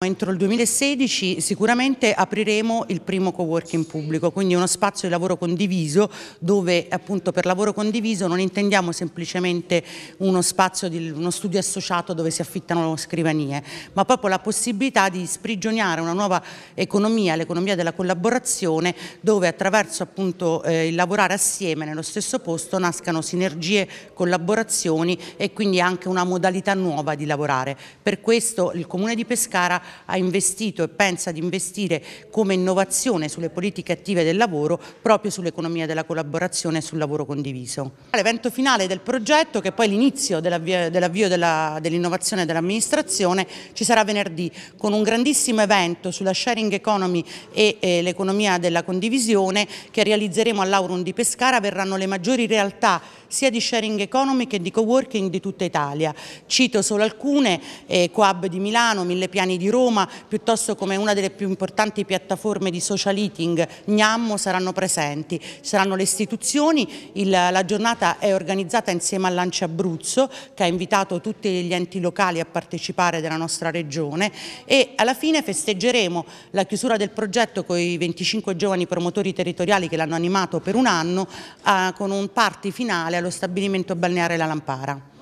Entro il 2016 sicuramente apriremo il primo co-working pubblico, quindi uno spazio di lavoro condiviso dove appunto per lavoro condiviso non intendiamo semplicemente uno spazio di uno studio associato dove si affittano scrivanie, ma proprio la possibilità di sprigionare una nuova economia, l'economia della collaborazione, dove attraverso appunto eh, il lavorare assieme nello stesso posto nascano sinergie, collaborazioni e quindi anche una modalità nuova di lavorare. Per questo il Comune di Pescara ha investito e pensa di investire come innovazione sulle politiche attive del lavoro proprio sull'economia della collaborazione e sul lavoro condiviso. L'evento finale del progetto che è poi l'inizio dell'avvio dell'innovazione dell dell'amministrazione ci sarà venerdì con un grandissimo evento sulla sharing economy e eh, l'economia della condivisione che realizzeremo all'Aurum di Pescara verranno le maggiori realtà sia di sharing economy che di co-working di tutta Italia. Cito solo alcune, eh, Coab di Milano, Mille Piani di Roma, Roma, piuttosto come una delle più importanti piattaforme di social eating, Gnammo, saranno presenti. Saranno le istituzioni, il, la giornata è organizzata insieme all'Anci Abruzzo, che ha invitato tutti gli enti locali a partecipare della nostra regione e alla fine festeggeremo la chiusura del progetto con i 25 giovani promotori territoriali che l'hanno animato per un anno eh, con un party finale allo stabilimento balneare La Lampara.